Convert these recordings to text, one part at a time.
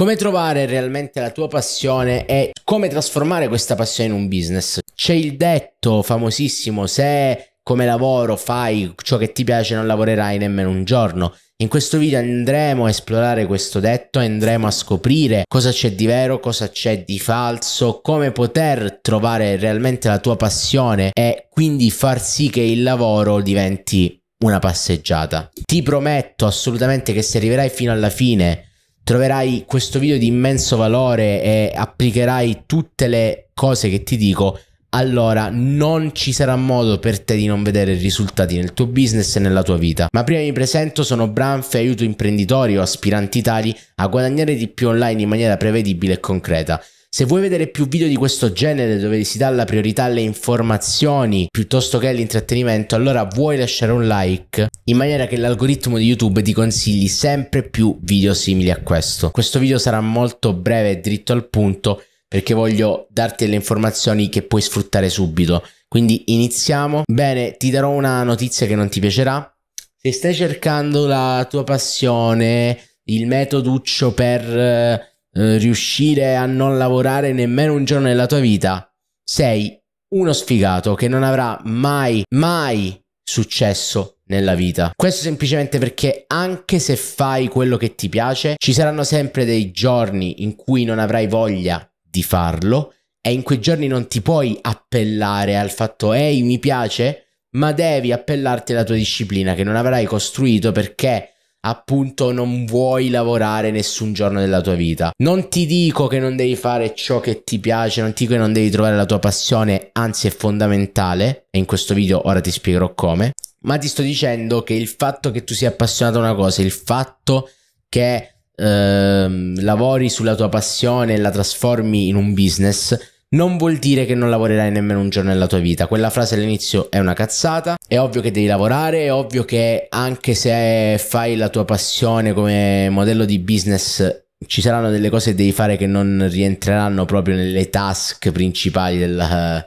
Come trovare realmente la tua passione e come trasformare questa passione in un business? C'è il detto famosissimo, se come lavoro fai ciò che ti piace non lavorerai nemmeno un giorno. In questo video andremo a esplorare questo detto, andremo a scoprire cosa c'è di vero, cosa c'è di falso, come poter trovare realmente la tua passione e quindi far sì che il lavoro diventi una passeggiata. Ti prometto assolutamente che se arriverai fino alla fine troverai questo video di immenso valore e applicherai tutte le cose che ti dico, allora non ci sarà modo per te di non vedere risultati nel tuo business e nella tua vita. Ma prima mi presento, sono e aiuto imprenditori o aspiranti tali a guadagnare di più online in maniera prevedibile e concreta. Se vuoi vedere più video di questo genere dove si dà la priorità alle informazioni piuttosto che all'intrattenimento, allora vuoi lasciare un like in maniera che l'algoritmo di YouTube ti consigli sempre più video simili a questo. Questo video sarà molto breve e dritto al punto perché voglio darti le informazioni che puoi sfruttare subito. Quindi iniziamo. Bene, ti darò una notizia che non ti piacerà. Se stai cercando la tua passione, il metoduccio per eh, eh, riuscire a non lavorare nemmeno un giorno nella tua vita, sei uno sfigato che non avrà mai, mai successo nella vita. Questo semplicemente perché anche se fai quello che ti piace, ci saranno sempre dei giorni in cui non avrai voglia di farlo e in quei giorni non ti puoi appellare al fatto ehi mi piace, ma devi appellarti alla tua disciplina che non avrai costruito perché appunto non vuoi lavorare nessun giorno della tua vita. Non ti dico che non devi fare ciò che ti piace, non ti dico che non devi trovare la tua passione, anzi è fondamentale e in questo video ora ti spiegherò come, ma ti sto dicendo che il fatto che tu sia appassionato a una cosa, il fatto che ehm, lavori sulla tua passione e la trasformi in un business non vuol dire che non lavorerai nemmeno un giorno nella tua vita. Quella frase all'inizio è una cazzata. È ovvio che devi lavorare, è ovvio che anche se fai la tua passione come modello di business ci saranno delle cose che devi fare che non rientreranno proprio nelle task principali del,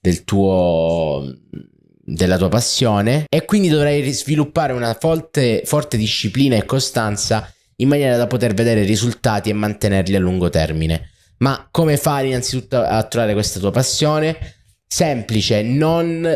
del tuo, della tua passione e quindi dovrai sviluppare una forte, forte disciplina e costanza in maniera da poter vedere risultati e mantenerli a lungo termine. Ma come fare innanzitutto a trovare questa tua passione? Semplice, non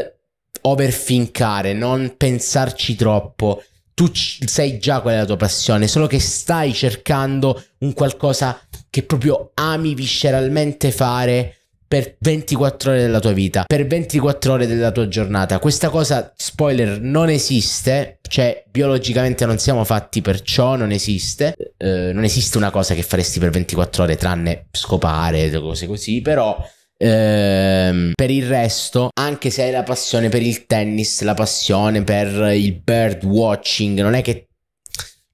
overfincare, non pensarci troppo. Tu c- sai già qual è la tua passione, solo che stai cercando un qualcosa che proprio ami visceralmente fare per 24 ore della tua vita, per 24 ore della tua giornata. Questa cosa, spoiler, non esiste, cioè biologicamente non siamo fatti per ciò, non esiste. Eh, eh non esiste una cosa che faresti per 24 ore tranne scopare, cose così, però Ehm, per il resto, anche se hai la passione per il tennis, la passione per il bird watching, non è che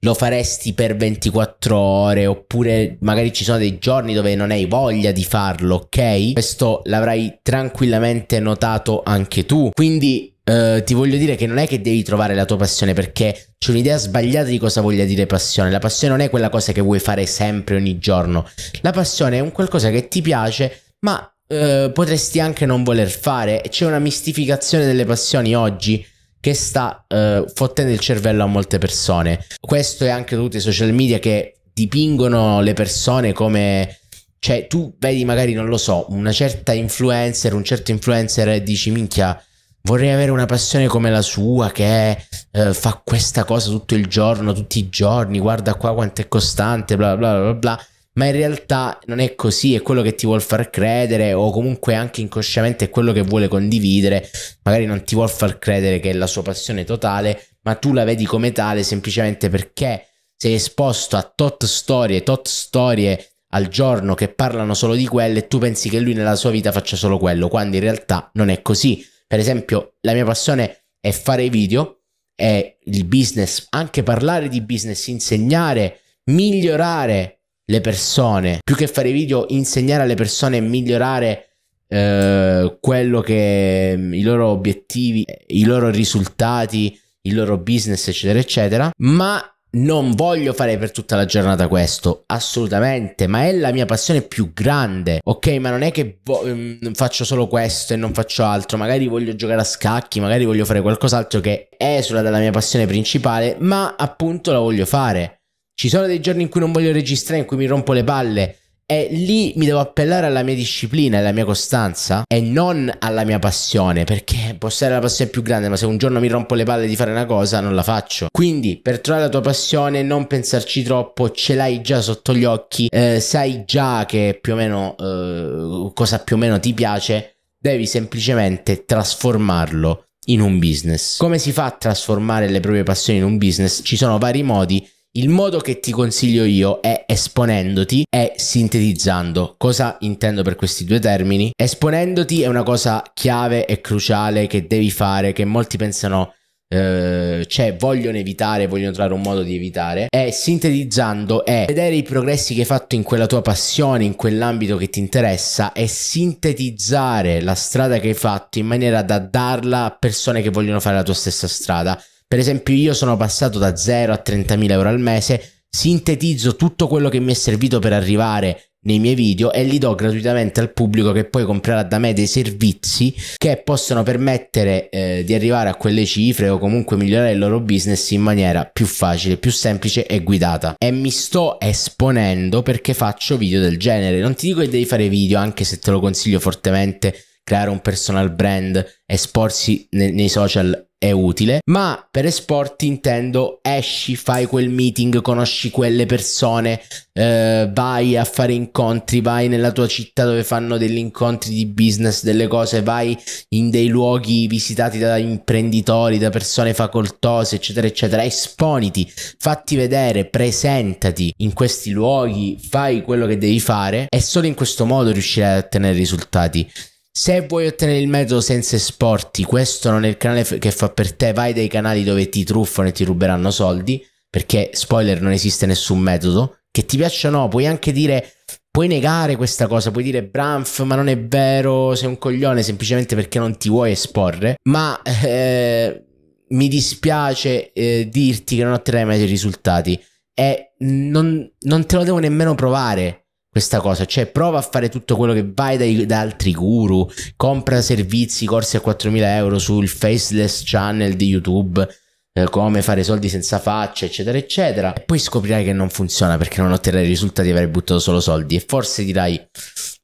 lo faresti per 24 ore oppure magari ci sono dei giorni dove non hai voglia di farlo, ok? Questo l'avrai tranquillamente notato anche tu. Quindi Uh, ti voglio dire che non è che devi trovare la tua passione perché c'è un'idea sbagliata di cosa voglia dire passione. La passione non è quella cosa che vuoi fare sempre ogni giorno. La passione è un qualcosa che ti piace, ma uh, potresti anche non voler fare. C'è una mistificazione delle passioni oggi che sta eh, fottendo il cervello a molte persone. Questo è anche tutti i social media che dipingono le persone come cioè tu vedi magari non lo so una certa influencer un certo influencer e dici minchia vorrei avere una passione come la sua che eh, fa questa cosa tutto il giorno tutti i giorni guarda qua quanto è costante bla bla bla bla ma in realtà non è così, è quello che ti vuol far credere o comunque anche inconsciamente è quello che vuole condividere, magari non ti vuol far credere che è la sua passione totale, ma tu la vedi come tale semplicemente perché sei esposto a tot storie, tot storie al giorno che parlano solo di quelle e tu pensi che lui nella sua vita faccia solo quello, quando in realtà non è così. Per esempio, la mia passione è fare video, è il business, anche parlare di business, insegnare, migliorare le persone, più che fare video, insegnare alle persone a migliorare eh, quello che mm, i loro obiettivi, i loro risultati, il loro business, eccetera, eccetera. Ma non voglio fare per tutta la giornata questo, assolutamente, ma è la mia passione più grande. Ok, ma non è che mm, faccio solo questo e non faccio altro, magari voglio giocare a scacchi, magari voglio fare qualcos'altro che esula dalla mia passione principale, ma appunto la voglio fare. Ci sono dei giorni in cui non voglio registrare, in cui mi rompo le palle. E lì mi devo appellare alla mia disciplina e alla mia costanza e non alla mia passione, perché può essere la passione più grande, ma se un giorno mi rompo le palle di fare una cosa, non la faccio. Quindi, per trovare la tua passione, non pensarci troppo, ce l'hai già sotto gli occhi, eh, sai già che più o meno eh, cosa più o meno ti piace, devi semplicemente trasformarlo in un business. Come si fa a trasformare le proprie passioni in un business? Ci sono vari modi il modo che ti consiglio io è esponendoti e sintetizzando. Cosa intendo per questi due termini? Esponendoti è una cosa chiave e cruciale che devi fare, che molti pensano eh, cioè vogliono evitare, vogliono trovare un modo di evitare, E sintetizzando è vedere i progressi che hai fatto in quella tua passione, in quell'ambito che ti interessa e sintetizzare la strada che hai fatto in maniera da darla a persone che vogliono fare la tua stessa strada. Per esempio io sono passato da 0 a 30.000 euro al mese, sintetizzo tutto quello che mi è servito per arrivare nei miei video e li do gratuitamente al pubblico che poi comprerà da me dei servizi che possono permettere eh, di arrivare a quelle cifre o comunque migliorare il loro business in maniera più facile, più semplice e guidata. E mi sto esponendo perché faccio video del genere. Non ti dico che devi fare video anche se te lo consiglio fortemente, creare un personal brand, esporsi ne- nei social è utile, ma per esporti intendo esci, fai quel meeting, conosci quelle persone, eh, vai a fare incontri, vai nella tua città dove fanno degli incontri di business, delle cose, vai in dei luoghi visitati da imprenditori, da persone facoltose, eccetera, eccetera, esponiti, fatti vedere, presentati in questi luoghi, fai quello che devi fare e solo in questo modo riuscirai a ottenere risultati. Se vuoi ottenere il metodo senza esporti, questo non è il canale che fa per te, vai dai canali dove ti truffano e ti ruberanno soldi, perché spoiler non esiste nessun metodo, che ti piaccia o no, puoi anche dire, puoi negare questa cosa, puoi dire Branf, ma non è vero, sei un coglione semplicemente perché non ti vuoi esporre, ma eh, mi dispiace eh, dirti che non otterrai mai dei risultati e non, non te lo devo nemmeno provare, questa cosa, cioè prova a fare tutto quello che vai dai, da altri guru, compra servizi, corsi a 4.000 euro sul faceless channel di YouTube, eh, come fare soldi senza faccia, eccetera, eccetera. E poi scoprirai che non funziona perché non otterrai i risultati di aver buttato solo soldi e forse dirai,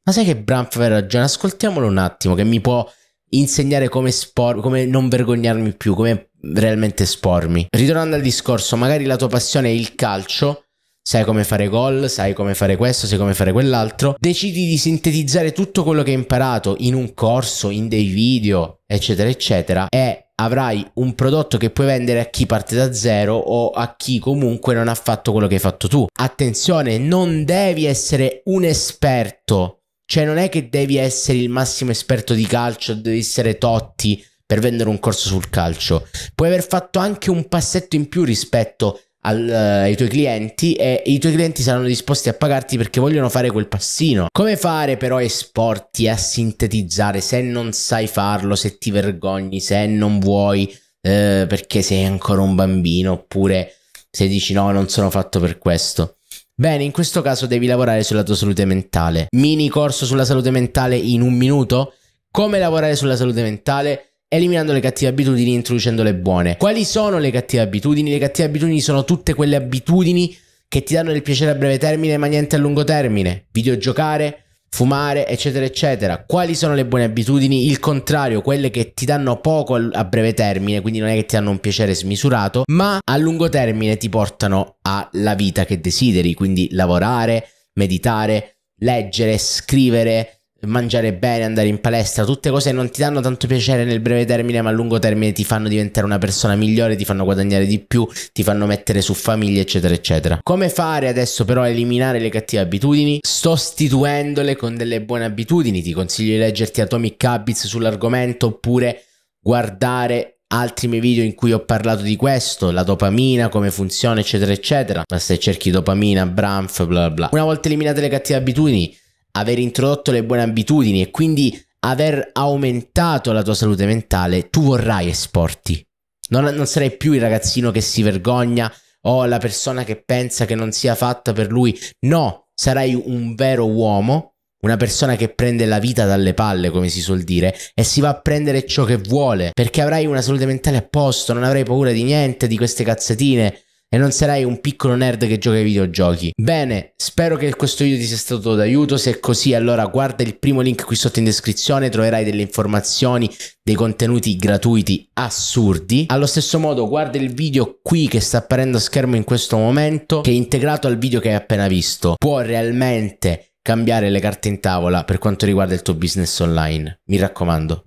ma sai che Bramf aveva ragione, ascoltiamolo un attimo che mi può insegnare come, spor- come non vergognarmi più, come realmente spormi. Ritornando al discorso, magari la tua passione è il calcio sai come fare gol, sai come fare questo, sai come fare quell'altro, decidi di sintetizzare tutto quello che hai imparato in un corso, in dei video, eccetera, eccetera, e avrai un prodotto che puoi vendere a chi parte da zero o a chi comunque non ha fatto quello che hai fatto tu. Attenzione, non devi essere un esperto, cioè non è che devi essere il massimo esperto di calcio, devi essere Totti per vendere un corso sul calcio. Puoi aver fatto anche un passetto in più rispetto a al, eh, ai tuoi clienti e i tuoi clienti saranno disposti a pagarti perché vogliono fare quel passino. Come fare però a esporti a sintetizzare se non sai farlo, se ti vergogni, se non vuoi eh, perché sei ancora un bambino oppure se dici no non sono fatto per questo. Bene, in questo caso devi lavorare sulla tua salute mentale. Mini corso sulla salute mentale in un minuto? Come lavorare sulla salute mentale? eliminando le cattive abitudini e introducendo le buone. Quali sono le cattive abitudini? Le cattive abitudini sono tutte quelle abitudini che ti danno del piacere a breve termine ma niente a lungo termine. Videogiocare, fumare, eccetera, eccetera. Quali sono le buone abitudini? Il contrario, quelle che ti danno poco a breve termine, quindi non è che ti danno un piacere smisurato, ma a lungo termine ti portano alla vita che desideri, quindi lavorare, meditare, leggere, scrivere, mangiare bene, andare in palestra, tutte cose che non ti danno tanto piacere nel breve termine, ma a lungo termine ti fanno diventare una persona migliore, ti fanno guadagnare di più, ti fanno mettere su famiglia, eccetera, eccetera. Come fare adesso però a eliminare le cattive abitudini? Sostituendole con delle buone abitudini. Ti consiglio di leggerti Atomic Habits sull'argomento oppure guardare altri miei video in cui ho parlato di questo, la dopamina, come funziona, eccetera, eccetera. Ma se cerchi dopamina, branf, bla bla. Una volta eliminate le cattive abitudini, aver introdotto le buone abitudini e quindi aver aumentato la tua salute mentale, tu vorrai esporti. Non, non sarai più il ragazzino che si vergogna o la persona che pensa che non sia fatta per lui. No, sarai un vero uomo, una persona che prende la vita dalle palle, come si suol dire, e si va a prendere ciò che vuole, perché avrai una salute mentale a posto, non avrai paura di niente, di queste cazzatine e non sarai un piccolo nerd che gioca ai videogiochi. Bene, spero che questo video ti sia stato d'aiuto, se è così allora guarda il primo link qui sotto in descrizione, troverai delle informazioni, dei contenuti gratuiti assurdi. Allo stesso modo guarda il video qui che sta apparendo a schermo in questo momento, che è integrato al video che hai appena visto. Può realmente cambiare le carte in tavola per quanto riguarda il tuo business online. Mi raccomando.